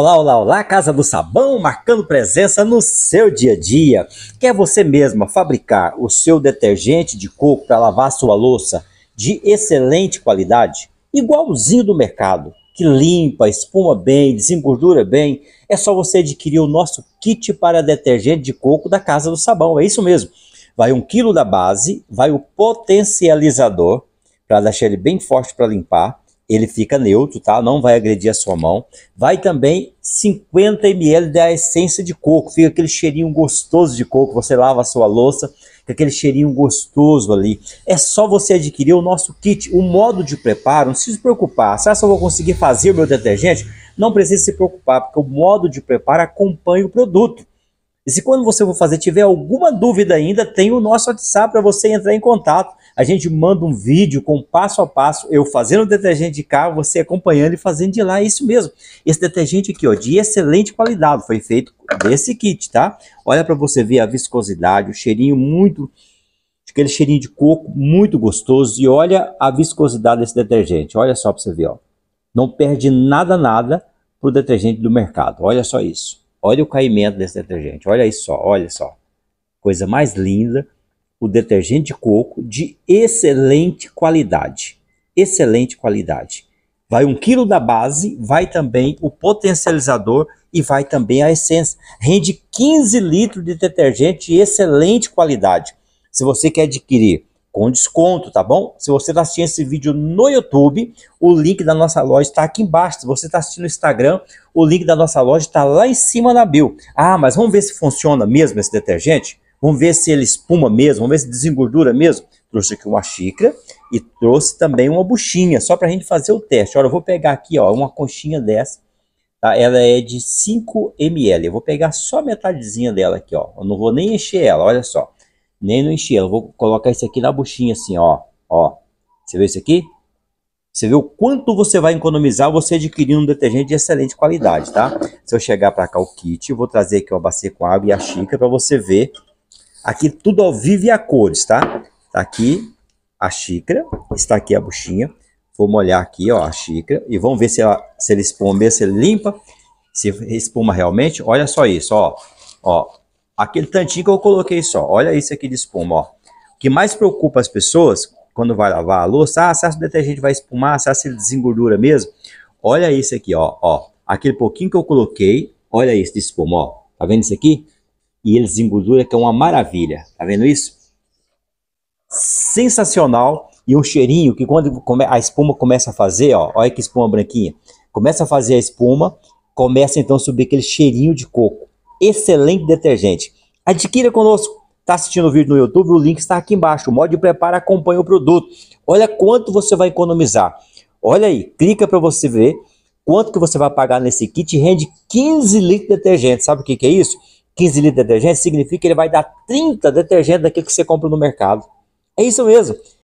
Olá, olá, olá, Casa do Sabão, marcando presença no seu dia a dia. Quer você mesma fabricar o seu detergente de coco para lavar sua louça de excelente qualidade, igualzinho do mercado, que limpa, espuma bem, desengordura bem? É só você adquirir o nosso kit para detergente de coco da Casa do Sabão, é isso mesmo. Vai um quilo da base, vai o potencializador, para deixar ele bem forte para limpar, ele fica neutro, tá? Não vai agredir a sua mão. Vai também 50 ml da essência de coco, fica aquele cheirinho gostoso de coco. Você lava a sua louça, fica aquele cheirinho gostoso ali. É só você adquirir o nosso kit, o modo de preparo. Não se preocupar, será que eu vou conseguir fazer o meu detergente? Não precisa se preocupar, porque o modo de preparo acompanha o produto. E se quando você for fazer tiver alguma dúvida ainda, tem o nosso WhatsApp para você entrar em contato a gente manda um vídeo com passo a passo, eu fazendo o detergente de cá, você acompanhando e fazendo de lá, é isso mesmo. Esse detergente aqui, ó, de excelente qualidade, foi feito desse kit, tá? Olha para você ver a viscosidade, o cheirinho muito, aquele cheirinho de coco muito gostoso, e olha a viscosidade desse detergente, olha só para você ver, ó. Não perde nada, nada pro detergente do mercado, olha só isso. Olha o caimento desse detergente, olha isso olha só. Coisa mais linda o detergente de coco de excelente qualidade. Excelente qualidade. Vai um quilo da base, vai também o potencializador e vai também a essência. Rende 15 litros de detergente de excelente qualidade. Se você quer adquirir com desconto, tá bom? Se você está assistindo esse vídeo no YouTube, o link da nossa loja está aqui embaixo. Se você está assistindo no Instagram, o link da nossa loja está lá em cima na bio. Ah, mas vamos ver se funciona mesmo esse detergente? Vamos ver se ele espuma mesmo, vamos ver se desengordura mesmo. Trouxe aqui uma xícara e trouxe também uma buchinha, só para a gente fazer o teste. Olha, eu vou pegar aqui ó, uma conchinha dessa, tá? ela é de 5 ml. Eu vou pegar só metadezinha dela aqui, ó. eu não vou nem encher ela, olha só. Nem não encher, eu vou colocar isso aqui na buchinha assim, ó. ó. Você viu isso aqui? Você vê o quanto você vai economizar você adquirindo um detergente de excelente qualidade, tá? Se eu chegar para cá o kit, eu vou trazer aqui uma bacia com água e a xícara para você ver Aqui tudo ao vivo e a cores, tá? Tá aqui a xícara, está aqui a buchinha. Vou molhar aqui, ó, a xícara. E vamos ver se ela, se ele espuma, se ele limpa. Se espuma realmente. Olha só isso, ó. Ó, aquele tantinho que eu coloquei só. Olha isso aqui de espuma, ó. O que mais preocupa as pessoas quando vai lavar a louça, ah, se o detergente vai espumar, se ele desengordura mesmo. Olha isso aqui, ó, ó. Aquele pouquinho que eu coloquei, olha isso de espuma, ó. Tá vendo isso aqui? e eles engordura, que é uma maravilha. Tá vendo isso? Sensacional e um cheirinho que quando a espuma começa a fazer, ó, olha que espuma branquinha, começa a fazer a espuma, começa então a subir aquele cheirinho de coco. Excelente detergente. Adquira conosco. Está assistindo o vídeo no YouTube, o link está aqui embaixo. O modo de preparo acompanha o produto. Olha quanto você vai economizar. Olha aí, clica para você ver quanto que você vai pagar nesse kit. Rende 15 litros de detergente. Sabe o que, que é isso? 15 litros de detergente significa que ele vai dar 30 detergentes daquilo que você compra no mercado. É isso mesmo.